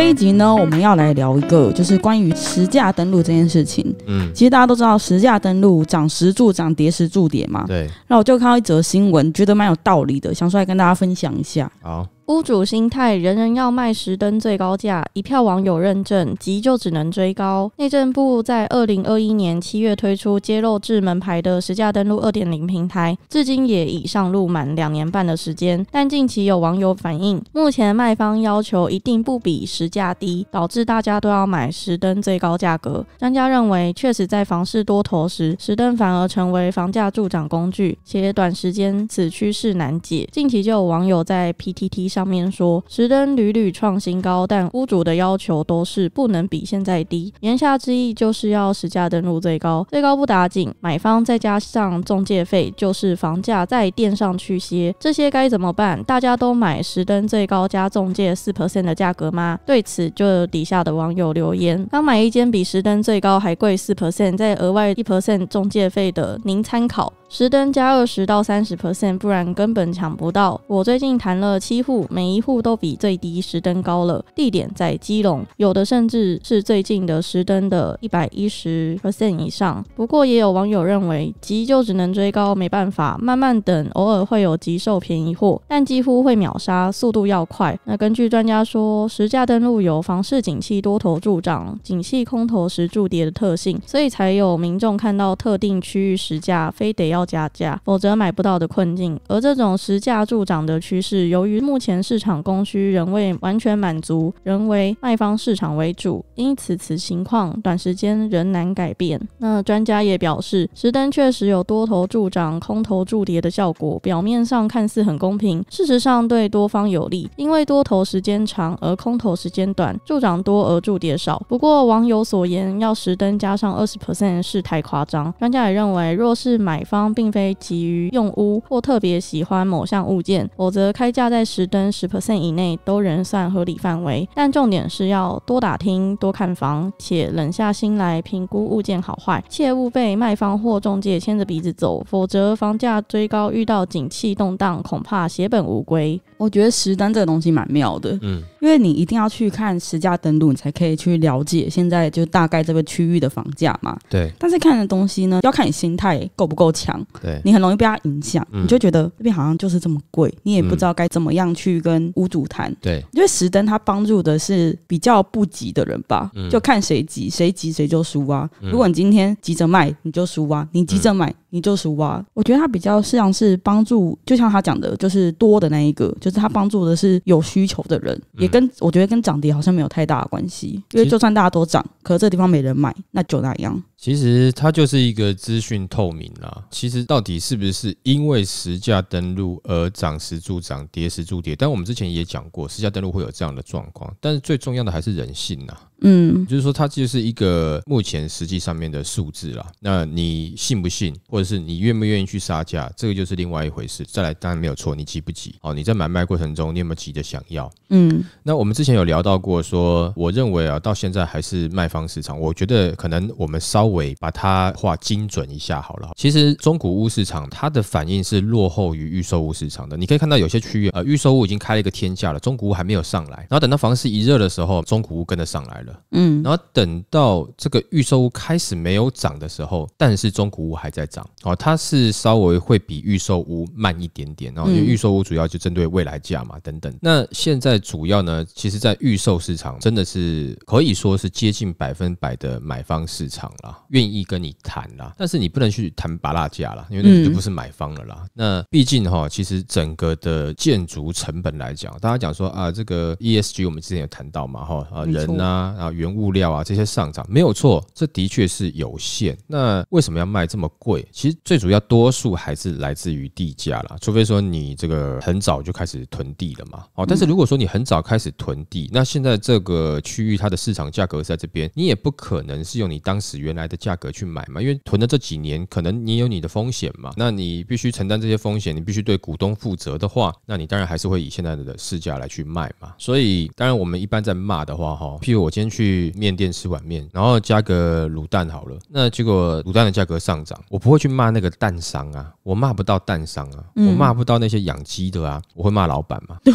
这一集呢，我们要来聊一个，就是关于实价登陆这件事情。嗯，其实大家都知道，实价登陆涨十柱，涨跌十柱跌嘛。对。那我就看到一则新闻，觉得蛮有道理的，想出来跟大家分享一下。好。屋主心态，人人要卖十登最高价，一票网友认证，急就只能追高。内政部在二零二一年七月推出揭露至门牌的实价登录二点零平台，至今也已上路满两年半的时间。但近期有网友反映，目前卖方要求一定不比实价低，导致大家都要买十登最高价格。专家认为，确实在房市多头时，十登反而成为房价助长工具，且短时间此趋势难解。近期就有网友在 PTT 上。上面说，石灯屡屡创新高，但屋主的要求都是不能比现在低。言下之意就是要实价登录最高，最高不打紧，买方再加上中介费，就是房价再垫上去些。这些该怎么办？大家都买十灯最高加中介四 percent 的价格吗？对此，就有底下的网友留言：刚买一间比十灯最高还贵四 percent，再额外一 percent 中介费的，您参考十灯加二十到三十 percent，不然根本抢不到。我最近谈了七户。每一户都比最低时登高了，地点在基隆，有的甚至是最近的时登的一百一十 percent 以上。不过也有网友认为，急就只能追高，没办法，慢慢等，偶尔会有急售便宜货，但几乎会秒杀，速度要快。那根据专家说，时价登录有房市景气多头助涨、景气空头时助跌的特性，所以才有民众看到特定区域时价非得要加价，否则买不到的困境。而这种时价助涨的趋势，由于目前市场供需仍未完全满足，仍为卖方市场为主，因此此情况短时间仍难改变。那专家也表示，石灯确实有多头助涨、空头助跌的效果，表面上看似很公平，事实上对多方有利，因为多头时间长而空头时间短，助涨多而助跌少。不过网友所言要石灯加上二十 percent 是太夸张。专家也认为，若是买方并非急于用屋或特别喜欢某项物件，否则开价在石灯。跟十 percent 以内都仍算合理范围，但重点是要多打听、多看房，且冷下心来评估物件好坏，切勿被卖方或中介牵着鼻子走，否则房价追高遇到景气动荡，恐怕血本无归。我觉得实登这个东西蛮妙的，嗯，因为你一定要去看实价登录，你才可以去了解现在就大概这个区域的房价嘛。对。但是看的东西呢，要看你心态够不够强。对。你很容易被它影响，你就觉得这边好像就是这么贵，你也不知道该怎么样去跟屋主谈。对。因为实登它帮助的是比较不急的人吧，就看谁急，谁急谁就输啊。如果你今天急着卖，你就输啊；你急着买。你就是挖，我觉得他比较像是帮助，就像他讲的，就是多的那一个，就是他帮助的是有需求的人，也跟我觉得跟涨跌好像没有太大的关系，因为就算大家都涨，可是这地方没人买，那就那样。其实它就是一个资讯透明啦。其实到底是不是因为实价登录而涨时助涨，跌时助跌？但我们之前也讲过，实价登录会有这样的状况。但是最重要的还是人性呐，嗯，就是说它就是一个目前实际上面的数字啦。那你信不信，或者是你愿不愿意去杀价，这个就是另外一回事。再来，当然没有错，你急不急？哦，你在买卖过程中，你有没有急着想要？嗯，那我们之前有聊到过，说我认为啊，到现在还是卖方市场。我觉得可能我们稍尾把它画精准一下好了。其实中古屋市场它的反应是落后于预售屋市场的。你可以看到有些区域，呃，预售屋已经开了一个天价了，中古屋还没有上来。然后等到房市一热的时候，中古屋跟着上来了。嗯。然后等到这个预售屋开始没有涨的时候，但是中古屋还在涨。哦，它是稍微会比预售屋慢一点点。然后因为预售屋主要就针对未来价嘛等等。那现在主要呢，其实在预售市场真的是可以说是接近百分百的买方市场了。愿意跟你谈啦，但是你不能去谈拔辣价啦，因为你就不是买方了啦。那毕竟哈，其实整个的建筑成本来讲，大家讲说啊，这个 ESG 我们之前有谈到嘛，哈啊人啊啊原物料啊这些上涨没有错，这的确是有限。那为什么要卖这么贵？其实最主要多数还是来自于地价啦，除非说你这个很早就开始囤地了嘛。哦，但是如果说你很早开始囤地，那现在这个区域它的市场价格在这边，你也不可能是用你当时原来。的价格去买嘛，因为囤了这几年，可能你有你的风险嘛，那你必须承担这些风险，你必须对股东负责的话，那你当然还是会以现在的市价来去卖嘛。所以当然我们一般在骂的话哈，譬如我今天去面店吃碗面，然后加个卤蛋好了，那结果卤蛋的价格上涨，我不会去骂那个蛋商啊，我骂不到蛋商啊，我骂不到那些养鸡的啊，我会骂老板嘛，对，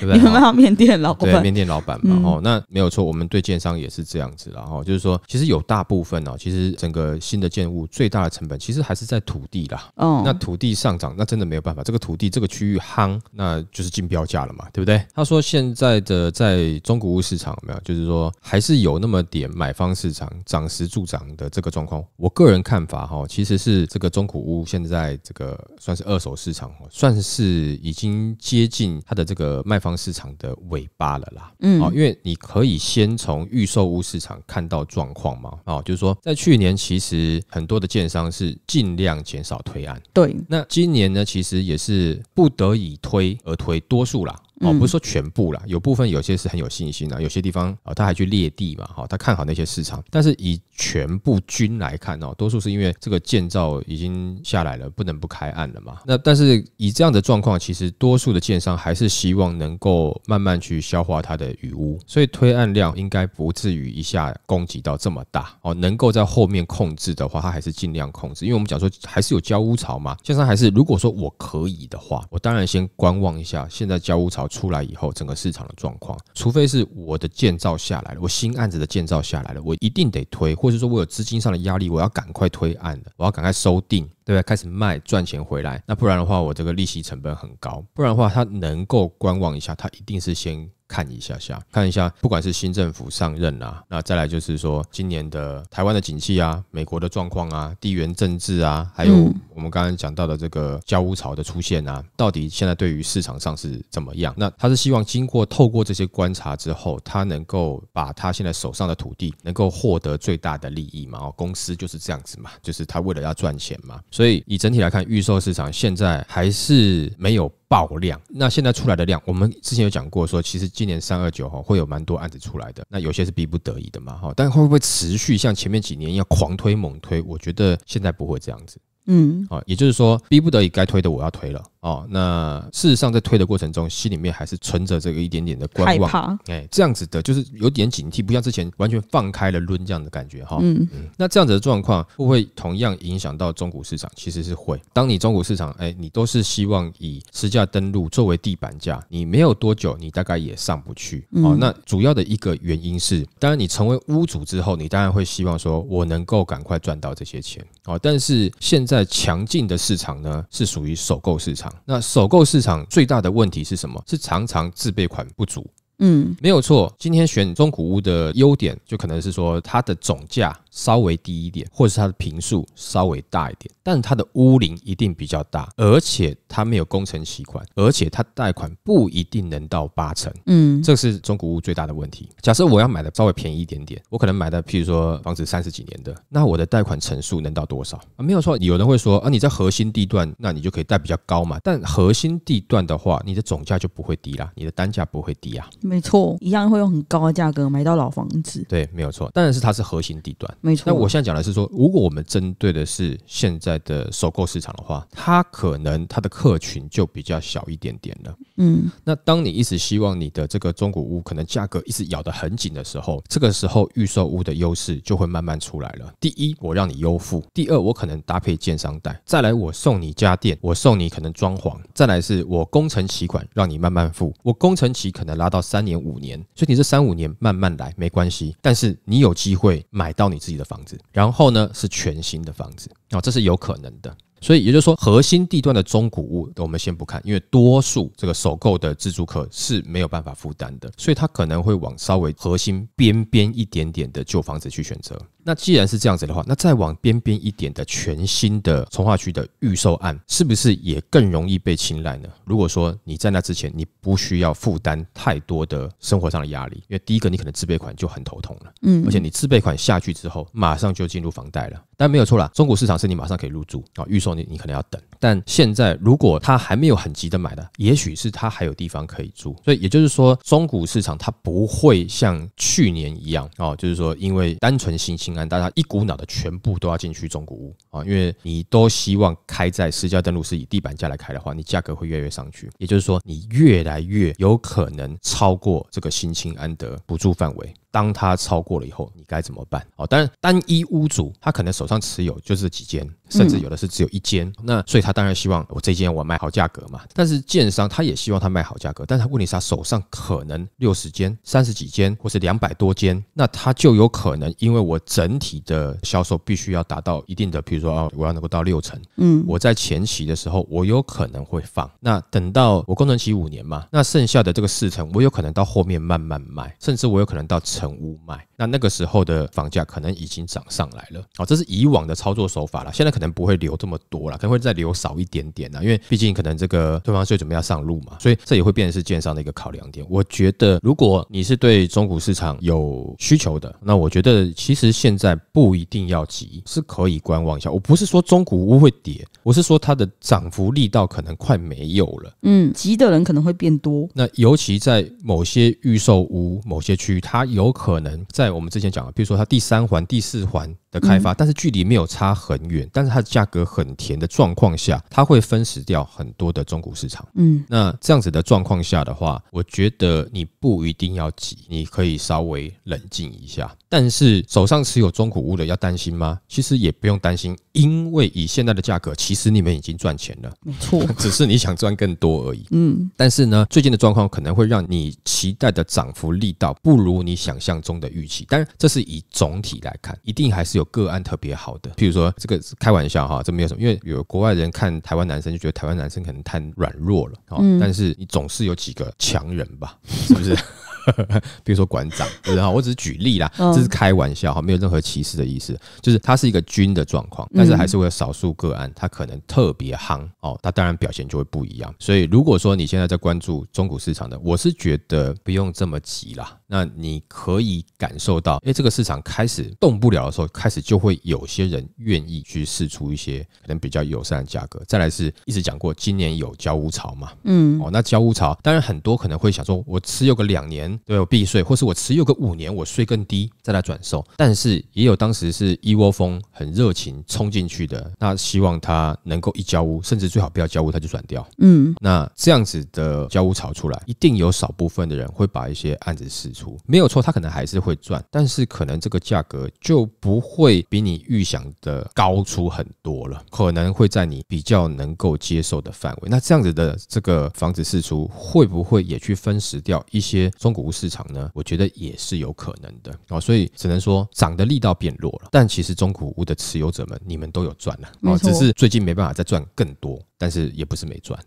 你会骂面店老板，面店老板嘛，哦，那没有错，我们对建商也是这样子，然后就是说，其实有大部分哦，其实。其实整个新的建物最大的成本，其实还是在土地啦。哦，那土地上涨，那真的没有办法。这个土地这个区域夯，那就是竞标价了嘛，对不对？他说现在的在中古屋市场有没有，就是说还是有那么点买方市场，涨时助涨的这个状况。我个人看法哈，其实是这个中古屋现在这个算是二手市场，算是已经接近它的这个卖方市场的尾巴了啦。嗯，哦，因为你可以先从预售屋市场看到状况嘛。啊，就是说在去年其实很多的建商是尽量减少推案，对。那今年呢，其实也是不得已推而推多数啦。哦，不是说全部啦，有部分有些是很有信心的，有些地方啊他还去列地嘛，哈，他看好那些市场。但是以全部均来看哦，多数是因为这个建造已经下来了，不能不开案了嘛。那但是以这样的状况，其实多数的建商还是希望能够慢慢去消化它的余屋，所以推案量应该不至于一下供给到这么大哦。能够在后面控制的话，他还是尽量控制，因为我们讲说还是有交屋潮嘛，建商还是如果说我可以的话，我当然先观望一下，现在交屋潮。出来以后，整个市场的状况，除非是我的建造下来了，我新案子的建造下来了，我一定得推，或者说我有资金上的压力，我要赶快推案的，我要赶快收定。对不对？开始卖赚钱回来，那不然的话，我这个利息成本很高。不然的话，他能够观望一下，他一定是先看一下下，看一下。不管是新政府上任啊，那再来就是说，今年的台湾的景气啊，美国的状况啊，地缘政治啊，还有我们刚刚讲到的这个焦乌潮的出现啊，到底现在对于市场上是怎么样？那他是希望经过透过这些观察之后，他能够把他现在手上的土地能够获得最大的利益嘛？公司就是这样子嘛，就是他为了要赚钱嘛。所以，以整体来看，预售市场现在还是没有爆量。那现在出来的量，我们之前有讲过，说其实今年三二九吼会有蛮多案子出来的。那有些是逼不得已的嘛，哈。但会不会持续像前面几年一样狂推猛推？我觉得现在不会这样子。嗯，啊，也就是说，逼不得已该推的我要推了，哦，那事实上在推的过程中，心里面还是存着这个一点点的观望，哎，这样子的，就是有点警惕，不像之前完全放开了抡这样的感觉，哈，嗯，嗯，那这样子的状况会不会同样影响到中股市场？其实是会，当你中股市场，哎，你都是希望以实价登录作为地板价，你没有多久，你大概也上不去，哦，那主要的一个原因是，当然你成为屋主之后，你当然会希望说我能够赶快赚到这些钱，哦，但是现在。在强劲的市场呢，是属于首购市场。那首购市场最大的问题是什么？是常常自备款不足。嗯，没有错。今天选中古屋的优点，就可能是说它的总价稍微低一点，或者是它的平数稍微大一点，但它的屋龄一定比较大，而且它没有工程习惯，而且它贷款不一定能到八成。嗯，这是中古屋最大的问题。假设我要买的稍微便宜一点点，我可能买的譬如说房子三十几年的，那我的贷款成数能到多少？啊，没有错。有人会说啊，你在核心地段，那你就可以贷比较高嘛。但核心地段的话，你的总价就不会低啦，你的单价不会低啊。没错，一样会用很高的价格买到老房子。对，没有错。当然是它是核心地段。没错。那我现在讲的是说，如果我们针对的是现在的收购市场的话，它可能它的客群就比较小一点点了。嗯。那当你一直希望你的这个中古屋可能价格一直咬得很紧的时候，这个时候预售屋的优势就会慢慢出来了。第一，我让你优付；第二，我可能搭配建商贷；再来，我送你家电，我送你可能装潢；再来是，我工程起款让你慢慢付，我工程期可能拉到三。三年五年，所以你这三五年慢慢来没关系，但是你有机会买到你自己的房子，然后呢是全新的房子，啊，这是有可能的。所以也就是说，核心地段的中古屋我们先不看，因为多数这个首购的自住客是没有办法负担的，所以他可能会往稍微核心边边一点点的旧房子去选择。那既然是这样子的话，那再往边边一点的全新的从化区的预售案，是不是也更容易被青睐呢？如果说你在那之前，你不需要负担太多的生活上的压力，因为第一个你可能自备款就很头痛了，嗯，而且你自备款下去之后，马上就进入房贷了。但没有错啦，中古市场是你马上可以入住啊，预售你你可能要等。但现在如果他还没有很急的买的，也许是他还有地方可以住。所以也就是说，中古市场它不会像去年一样哦，就是说因为单纯新兴。大家一股脑的全部都要进去中古屋啊，因为你都希望开在私家登录是以地板价来开的话，你价格会越来越上去，也就是说你越来越有可能超过这个新青安的补助范围。当他超过了以后，你该怎么办？哦，当然，单一屋主他可能手上持有就是几间，甚至有的是只有一间，那所以他当然希望我这间我卖好价格嘛。但是建商他也希望他卖好价格，但是他问你他手上可能六十间、三十几间，或是两百多间，那他就有可能，因为我整体的销售必须要达到一定的，比如说啊，我要能够到六成，嗯，我在前期的时候我有可能会放，那等到我工程期五年嘛，那剩下的这个四成，我有可能到后面慢慢卖，甚至我有可能到成。成屋卖，那那个时候的房价可能已经涨上来了。哦，这是以往的操作手法了。现在可能不会留这么多了，可能会再留少一点点啊。因为毕竟可能这个退房税准备要上路嘛，所以这也会变成是建商的一个考量点。我觉得，如果你是对中古市场有需求的，那我觉得其实现在不一定要急，是可以观望一下。我不是说中古屋会跌，我是说它的涨幅力道可能快没有了。嗯，急的人可能会变多。那尤其在某些预售屋、某些区域，它有。可能在我们之前讲比如说它第三环、第四环。的开发，但是距离没有差很远，但是它的价格很甜的状况下，它会分食掉很多的中股市场。嗯，那这样子的状况下的话，我觉得你不一定要急，你可以稍微冷静一下。但是手上持有中股物的要担心吗？其实也不用担心，因为以现在的价格，其实你们已经赚钱了，没错，只是你想赚更多而已。嗯，但是呢，最近的状况可能会让你期待的涨幅力道不如你想象中的预期，当然这是以总体来看，一定还是有。个案特别好的，譬如说这个开玩笑哈，这没有什么，因为有国外人看台湾男生就觉得台湾男生可能太软弱了哦。但是你总是有几个强人吧，是不是？比如说馆长，对啊，我只是举例啦，这是开玩笑哈，没有任何歧视的意思。就是它是一个均的状况，但是还是会有少数个案，他可能特别夯哦。他当然表现就会不一样。所以如果说你现在在关注中古市场的，我是觉得不用这么急啦。那你可以感受到，哎，这个市场开始动不了的时候，开始就会有些人愿意去试出一些可能比较友善的价格。再来是一直讲过，今年有交屋潮嘛，嗯，哦，那交屋潮当然很多可能会想说，我持有个两年对我避税，或是我持有个五年我税更低再来转售。但是也有当时是一窝蜂很热情冲进去的，那希望他能够一交屋，甚至最好不要交屋他就转掉。嗯，那这样子的交屋潮出来，一定有少部分的人会把一些案子试出。没有错，它可能还是会赚，但是可能这个价格就不会比你预想的高出很多了，可能会在你比较能够接受的范围。那这样子的这个房子释出，会不会也去分食掉一些中古屋市场呢？我觉得也是有可能的啊，所以只能说涨的力道变弱了，但其实中古屋的持有者们，你们都有赚了啊，只是最近没办法再赚更多，但是也不是没赚。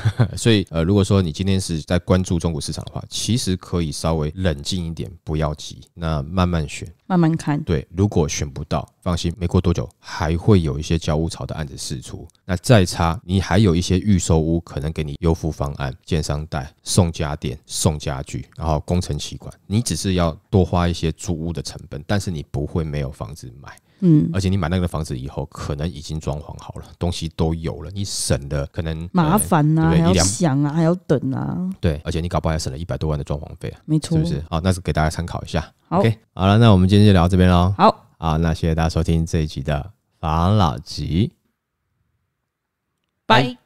所以，呃，如果说你今天是在关注中国市场的话，其实可以稍微冷静一点，不要急，那慢慢选，慢慢看。对，如果选不到，放心，没过多久还会有一些交屋潮的案子释出。那再差，你还有一些预售屋，可能给你优付方案、建商贷、送家电、送家具，然后工程契管。你只是要多花一些租屋的成本，但是你不会没有房子买。嗯，而且你买那个房子以后，可能已经装潢好了，东西都有了，你省的可能麻烦啊，还要想啊，还要等啊。对，而且你搞不好还省了一百多万的装潢费，啊，没错，是不是？好，那是给大家参考一下。OK，好了，那我们今天就聊到这边喽。好好，那谢谢大家收听这一集的房老吉，拜。